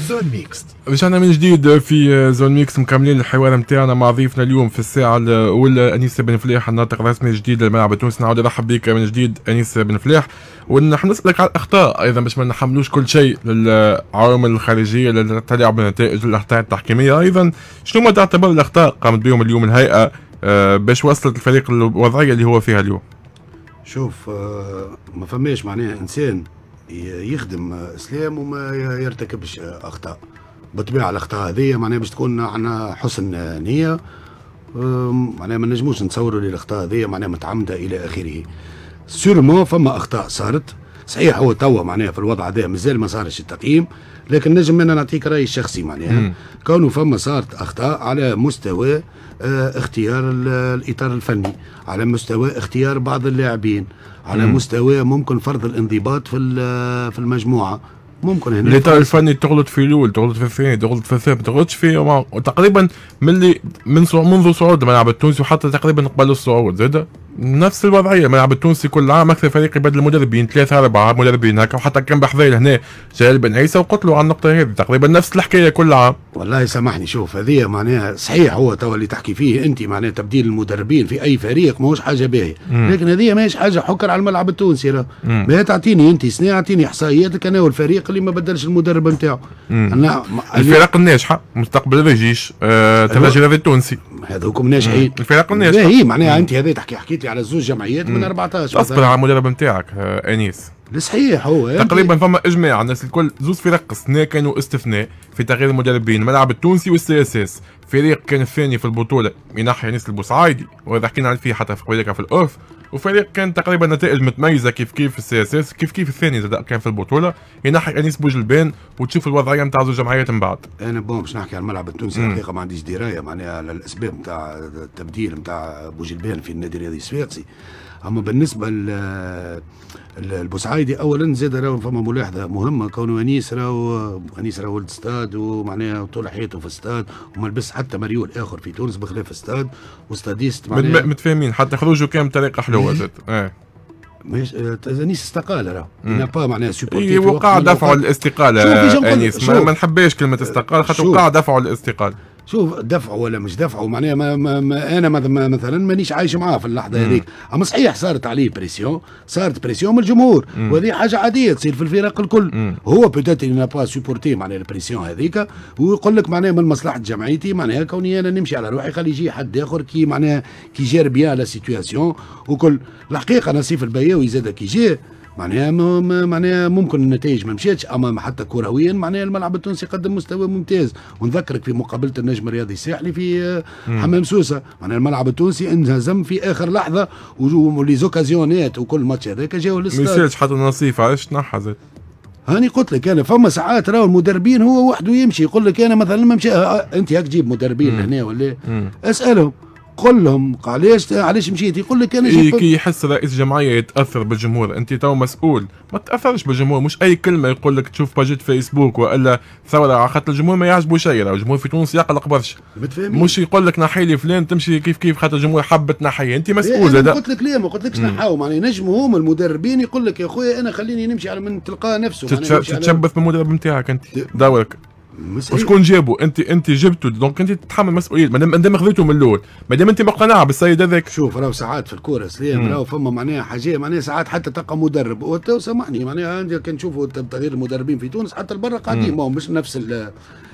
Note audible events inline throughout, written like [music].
زون ميكس رجعنا من جديد في زون ميكس مكملين الحوار نتاعنا مع ضيفنا اليوم في الساعه الاولى انيس بن فلاح الناطق الرسمي الجديد للملعب التونسي نعاود نرحب بك من جديد انيس بن فلاح ونحن نسالك على الاخطاء ايضا باش ما نحملوش كل شيء للعوامل الخارجيه اللي تلعب بالنتائج والاخطاء التحكيميه ايضا شنو ما تعتبر الاخطاء قامت بهم اليوم الهيئه آه، باش وصلت الفريق الوضعيه اللي هو فيها اليوم شوف آه، ما فماش معناها انسان يخدم اسلام وما يرتكبش اخطاء بطبيعه الاخطاء هذه معناها باش تكون عندنا حسن نيه معناها ما نجموش نتصوروا للاخطاء هذه معناها متعمده الى اخره سيرمون فما اخطاء صارت صحيح هو توا معناها في الوضع هذا مازال ما صارش التقييم لكن نجم انا نعطيك رايي الشخصي معناها كونه فما صارت اخطاء على مستوى آه، اختيار الاطار الفني على مستوى اختيار بعض اللاعبين على مم. مستوى ممكن فرض الانضباط في في المجموعه ممكن هنا الاطار الفني تغلط في الاول تغلط في الثاني تغلط في الثالث ما تغلطش في تقريبا من اللي من منذ صعود الملعب التونسي وحتى تقريبا قبل الصعود زاد نفس الوضعيه ملعب التونسي كل عام اكثر فريق يبدل مدربين ثلاثه اربعه مدربين هكا وحتى كان بحذيل هنا جاري بن عيسى وقتلوا على النقطه هذه تقريبا نفس الحكايه كل عام والله سامحني شوف هذه معناها صحيح هو توا اللي تحكي فيه انت معناها تبديل المدربين في اي فريق ماهوش حاجه باهيه لكن هذه ماهيش حاجه حكر على الملعب التونسي ما تعطيني انت سنة اعطيني احصائياتك انا والفريق اللي ما بدلش المدرب نتاعو انا الفرق الناجحه مستقبل الرجيش آه التلاجي التونسي هذوكم ناجحين الفرق الناجحه هي معناها انت هذه تحكي حكيت على زوج جمعيات من 14 اصبر على المدرب نتاعك آه، انيس صحيح هو إيه؟ تقريبا فما اجماع الناس الكل زوز فرق السنه كانوا استثناء في تغيير المدربين الملعب التونسي والسي اس اس فريق كان الثاني في البطوله ينحي انيس البوسعايدي وهذا حكينا عليه فيه حتى في قبيلك في الاوف وفريق كان تقريبا نتائج متميزه كيف كيف في السي اس اس كيف كيف الثاني زاد كان في البطوله ينحي انيس بوجلبان وتشوف الوضعيه نتاع زوج جمعيات من بعد انا بون باش نحكي على الملعب التونسي الحقيقه ما عنديش درايه معناها على الاسباب نتاع التبديل نتاع بوجلبان في النادي الرياضي السويقسي اما بالنسبه البوسعايدي اولا زاد راهو فما ملاحظه مهمه كونه انيس راهو انيس راهو ولد ستاد ومعناها طول حياته في ستاد وما لبس حتى مريول اخر في تونس بخلاف ستاد وستاديست معناها متفاهمين حتى خروجه كان بطريقه حلوه زاد إيه. مش آه، انيس استقال راه با معناها سوبورتي إيه، وقع دفعه الاستقاله انيس ما نحبهاش كلمه استقال خاطر وقع دفعه الاستقاله شوف دفعه ولا مش دفعه معناها ما ما ما انا مثلا مانيش عايش معاه في اللحظه هذيك اما صحيح صارت عليه بريسيون صارت بريسيون من الجمهور وهذه حاجه عاديه تصير في الفرق الكل مم. هو بدات ان با سوبورتي معناها البريسيون هذيك ويقول لك معناها من مصلحه جمعيتي معناها كوني انا نمشي على روحي خلي يجي حد اخر كي معناها كي جير بيان لا سيتياسيون وكل الحقيقه نصيف البياوي زاد كي جير معناها معناها ممكن النتائج ما مشيتش اما حتى كرويا معناها الملعب التونسي قدم مستوى ممتاز ونذكرك في مقابله النجم الرياضي الساحلي في آه، حمام سوسه معناها الملعب التونسي انهزم في اخر لحظه ولي زوكازيونات وكل ماتش هذاك جاو للستاد ما حتى نصيف علاش تنحزت هاني قلت لك انا فما ساعات راهو المدربين هو وحده يمشي يقول لك انا مثلا ما مشى آه، آه، انت هاك جيب مدربين لهنا ولا اسالهم قل لهم علاش علاش مشيت يقول لك انا إيه كي يحس رئيس جمعيه يتاثر بالجمهور انت تو مسؤول ما تاثرش بالجمهور مش اي كلمه يقول لك تشوف باجيت فيسبوك والا ثوره على خاطر الجمهور ما يعجبه شيء الجمهور في تونس يقلق برشا مش يقول لك نحي لي فلان تمشي كيف كيف خاطر الجمهور حب تنحي انت مسؤول هذا إيه، قلت لك ليه ما قلت لكش نحاو معناها نجموا هما المدربين يقول لك يا خويا انا خليني نمشي على من تلقاه نفسه تتشبث بالمدرب نتاعك انت دورك وشكون جابه انت انت جبته دونك انت تتحمل مسؤوليه ما دام خذيته من الاول ما دام انت مقتنع بالسيد هذاك شوف راهو ساعات في الكوره سليم راهو فما معناها حاجه معناها ساعات حتى تلقى مدرب سامحني معناها كان نشوفوا تغيير المدربين في تونس حتى البرة قاعدين ما مش نفس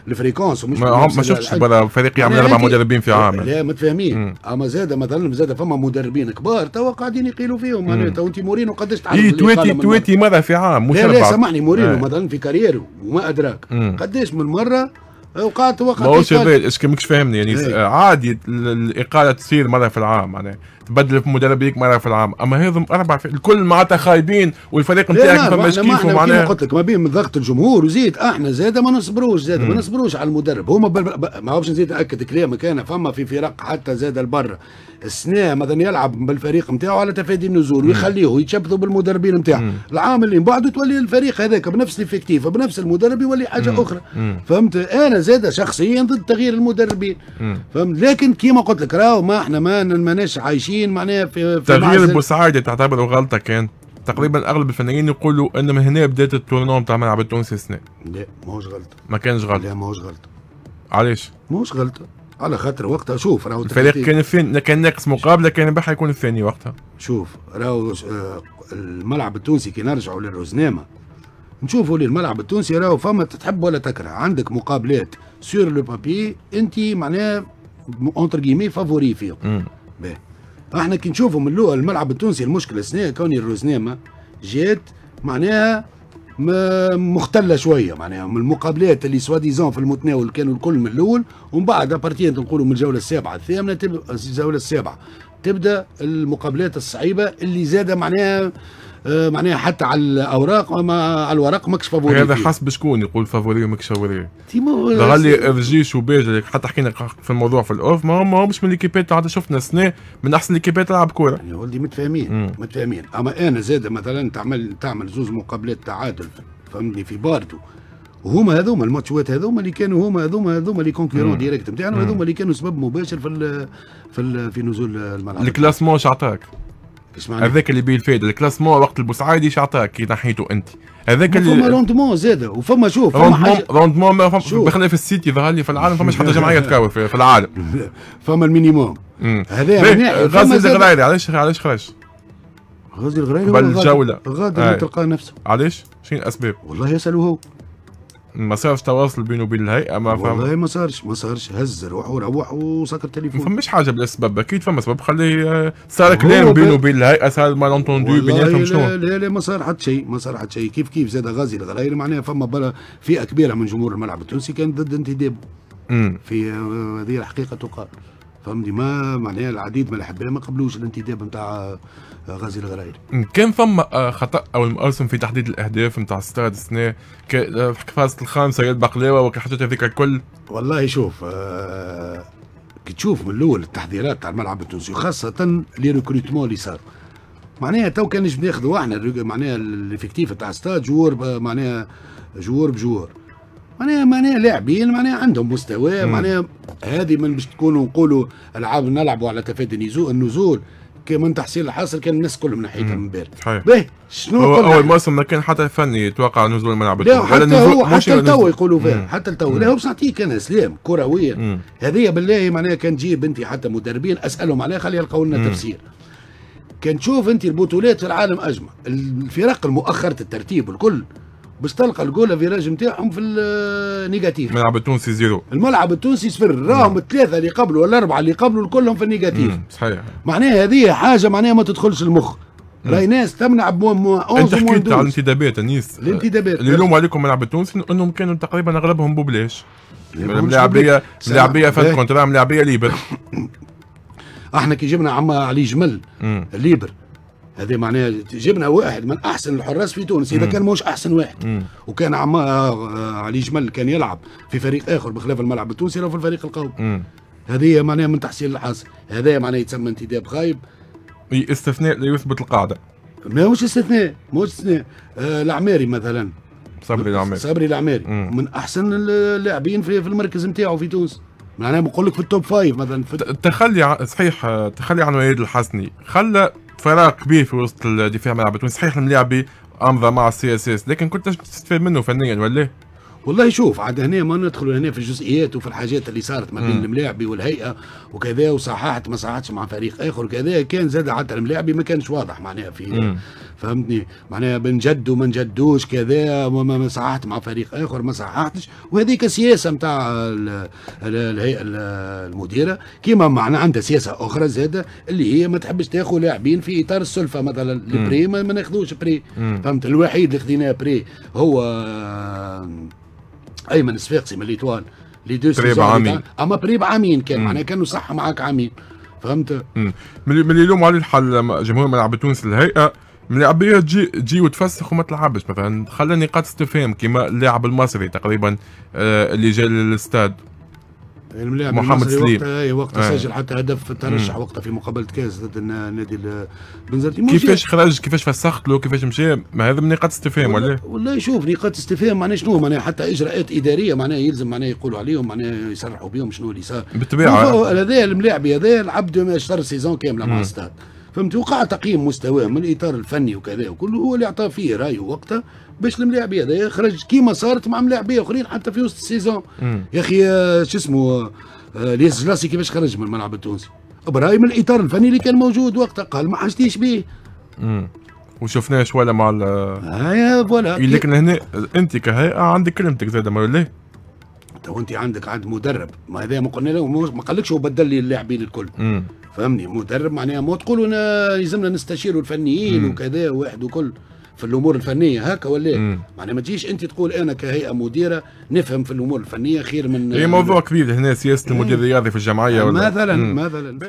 الفريكونس ومش ما, شفتش فريق يعمل اربع يعني مدربين في عام لا متفاهمين اما زاد مثلا زاد فما مدربين كبار توا قاعدين يقيلوا فيهم معناتها وانت مورينو قداش تعرف اي تويتي تويتي مره في عام مش لا لا سامحني مورينو إيه. مثلا في كاريرو وما ادراك قداش من مره آه، وقعت وقت ما هو اسكو ماكش فاهمني يعني إيه. آه، عادي الاقاله تصير مره في العام معناها يعني. بدل في مدربيك مره في العام اما هذم اربع في... الكل معناتها خايبين والفريق نتاعك فماش كيفه معناها قلت لك ما بين ضغط الجمهور وزيد احنا زاد ما نصبروش زاد ما نصبروش على المدرب هما بل... ب... ما هوش نزيد ناكد كلامك انا فما في فرق حتى زاد البر السنة مثلا يلعب بالفريق نتاعو على تفادي النزول ويخليه ويتشبثوا بالمدربين نتاعو العام اللي من بعده تولي الفريق هذاك بنفس الافكتيف بنفس المدرب يولي حاجه مم. اخرى مم. فهمت انا زاد شخصيا ضد تغيير المدربين فهمت لكن كيما قلت لك راهو ما احنا ما ماناش عايشين الفنانين معناها في, تغيير بوسعادي تعتبره غلطه كان تقريبا اغلب الفنانين يقولوا ان من هنا بدات التورنو نتاع ملعب التونسي السنه لا ماهوش غلطه ما كانش غلطه لا ماهوش غلطه علاش؟ ماهوش غلطه على خاطر وقتها شوف راهو الفريق كان الثاني كان ناقص مقابله كان بحا يكون الثاني وقتها شوف راهو آه، الملعب التونسي كي نرجعوا للروزنامه نشوفوا لي الملعب التونسي راهو فما تحب ولا تكره عندك مقابلات سور لو بابي انت معناها اونتر جيمي فافوري فيهم احنا كي نشوفوا من الاول الملعب التونسي المشكله السنه كوني الروزنيما جات معناها مختله شويه معناها من المقابلات اللي سوا ديزون في المتناول كانوا الكل من الاول ومن بعد ابارتيان نقولوا من الجوله السابعه الثامنه تبدا الجوله السابعه تبدا المقابلات الصعيبه اللي زاده معناها آه، معناها حتى على الاوراق وما على الورق ماكش فافوري هذا حسب شكون يقول فافوري وماكش فافوري ظهر آه، لي رجيش وباجل حتى حكينا في الموضوع في الاوف ما هم مش من ليكيبات عاد شفنا سنة من احسن ليكيبات تلعب كوره يعني ولدي متفاهمين متفاهمين اما انا زاد مثلا تعمل تعمل زوز مقابلات تعادل فهمني في باردو وهما هذوما الماتشوات هذوما اللي كانوا هما هذوما هذوما لي كونكيرون ديريكت نتاعنا هذوما اللي كانوا سبب مباشر في الـ في الـ في نزول الملعب الكلاسمون اش عطاك؟ هذاك اللي بيه الفايده الكلاسمون وقت البوسعايدي شعطاك كي نحيته انت هذاك اللي فما روندمون زاد وفما شوف روندمون روندمون بخلاف السيتي ظهر لي في العالم فماش حتى جمعيه تكاوي في العالم [laughs] فما المينيموم هذا يعني غازي الغرايري علاش علاش خرج؟ غازي الغرايري بالجوله غادر آه. تلقى نفسه علاش؟ شنو الاسباب؟ والله يسالوه هو ما صارش تواصل بينه وبين الهيئه ما فهم والله ما صارش ما صارش هز روحه وروح وسكر التليفون ما فماش حاجه بالاسباب اكيد فما سبب خليه آه، صار كلام بينه وبين الهيئه صار ما لونتوندو بيناتهم شنو لا لا لا ما صار حتى شيء ما صار حتى شيء كيف كيف زاد غازي الغلايري معناها فما بلا فئه كبيره من جمهور الملعب التونسي كان ضد انتدابه في آه، هذه الحقيقه تقال فهمني ما معناها العديد من الاحباء ما قبلوش الانتداب نتاع غازي الغرايري. كان فما خطا او موسم في تحديد الاهداف نتاع ستاد السنه كفاست الخامسه يا البقلاوه وكحطيت هذيك الكل؟ والله شوف آه، كي تشوف من الاول التحضيرات تاع الملعب التونسي وخاصه لي ريكروتمون اللي صار معناها تو كان نجم ناخذوا احنا معناها الافكتيف تاع ستاد جوار معناها جوار بجوار معناها معناها لاعبين معناها عندهم مستوى معناها هذه من باش تكونوا نقولوا العاب نلعبوا على تفادي النزول النزول كمن تحصيل الحاصل كان الناس كلهم نحيتها من بعد صحيح باهي شنو هو اول موسم ما كان حتى فني يتوقع نزول الملعب لا حتى هو حتى لتو يقولوا فيها حتى لتو لا هو باش نعطيك انا سلام كرويا هذه بالله معناها كان تجيب بنتي حتى مدربين اسالهم عليها خلي يلقوا لنا تفسير كان تشوف انت البطولات في العالم اجمع الفرق المؤخره الترتيب الكل باش تلقى الجول افيراج نتاعهم في النيجاتيف الملعب التونسي زيرو الملعب التونسي صفر راهم الثلاثه اللي قبلوا والاربعه اللي قبلوا كلهم في النيجاتيف صحيح معناها هذه حاجه معناها ما تدخلش المخ راهي ناس تمنع ب مو انت حكيت على الانتدابات انيس الانتدابات اللي يلوموا عليكم الملعب التونسي انهم كانوا تقريبا اغلبهم ببلاش ملاعبيه ملاعبيه فات كونترا ملاعبيه ليبر احنا كي جبنا عم علي جمل ليبر هذه معناها جبنا واحد من احسن الحراس في تونس اذا كان مش احسن واحد مم. وكان عم آه، آه، علي جمل كان يلعب في فريق اخر بخلاف الملعب التونسي لو في الفريق القومي هذه معناها من تحصيل الحظ هذا معناها يتسمى انتداب غايب استثناء لا يثبت القاعده ما مش استثناء مش استثناء آه العماري مثلا صبري العماري صبري العماري من احسن اللاعبين في, في المركز نتاعو في تونس معناها بقول لك في التوب فايف مثلا في التخلي صحيح التخلي آه، عن وليد الحسني خلى فراغ كبير في وسط الدفاع ملعب تونس صحيح الملاعبي امضى مع السي اس اس لكن كنت تستفاد منه فنيا ولا إيه؟ والله شوف عاد هنا ما ندخلوا هنا في الجزئيات وفي الحاجات اللي صارت ما بين الملاعبي والهيئه وكذا وصححت ما صححتش مع فريق اخر كذا كان زاد حتى الملاعبي ما كانش واضح معناها في فهمتني معناها بنجد وما نجدوش كذا وما صححت مع فريق اخر ما صححتش وهذيك سياسه نتاع الهيئه المديره كيما معنا عندها سياسه اخرى زاده اللي هي ما تحبش تاخذ لاعبين في اطار السلفه مثلا البري ما ناخذوش بري فهمت الوحيد اللي خذيناه بري هو ايمن الصفاقسي من ليتوان لي دو قريب عامين اما قريب عامين كان معناها كانوا صح معاك عامين فهمت؟ ملي ملي اليوم على الحل جمهور ملعب تونس الهيئه ملي عبيها تجي تجي وتفسخ وما تلعبش مثلا خلى نقاط استفهام كيما اللاعب المصري تقريبا آه، اللي جا للاستاد الملاعب محمد سليم وقتها آه. سجل حتى هدف ترشح وقتها في مقابله كاس ضد النادي البنزرتي كيفاش خرج كيفاش فسخت له كيفاش مشى ما هذا من نقاط استفهام ولا ولا شوف نقاط استفهام معناها شنو معناها حتى اجراءات اداريه معناها يلزم معناها يقولوا عليهم معناها يصرحوا بهم شنو اللي صار بالطبيعه هذا الملاعب هذا العبد اشترى سيزون كامله مع ستاد فهمت وقع تقييم مستواه من الاطار الفني وكذا وكله هو اللي اعطى فيه رايه وقتها باش الملاعب هذا خرج كيما صارت مع ملاعبيه اخرين حتى في وسط السيزون يا اخي آه، شو اسمه الياس آه، جلاسي كيفاش خرج من الملعب التونسي براي من الاطار الفني اللي كان موجود وقتها قال ما حاجتيش به وشفناه شويه مع ال هيا فوالا لكن هنا انت كهيئه عندك كلمتك زاد ما ليه انت وانت عندك عند مدرب ما هذا ما قلنا له ما قالكش هو بدل لي اللاعبين الكل فهمني مدرب معناها ما تقولوا انا يلزمنا نستشيروا الفنيين وكذا واحد وكل في الامور الفنيه هكا ولا إيه؟ معناها ما تجيش انت تقول انا كهيئه مديره نفهم في الامور الفنيه خير من هي موضوع كبير هنا سياسه المدير الرياضي في الجمعيه مثلا مثلا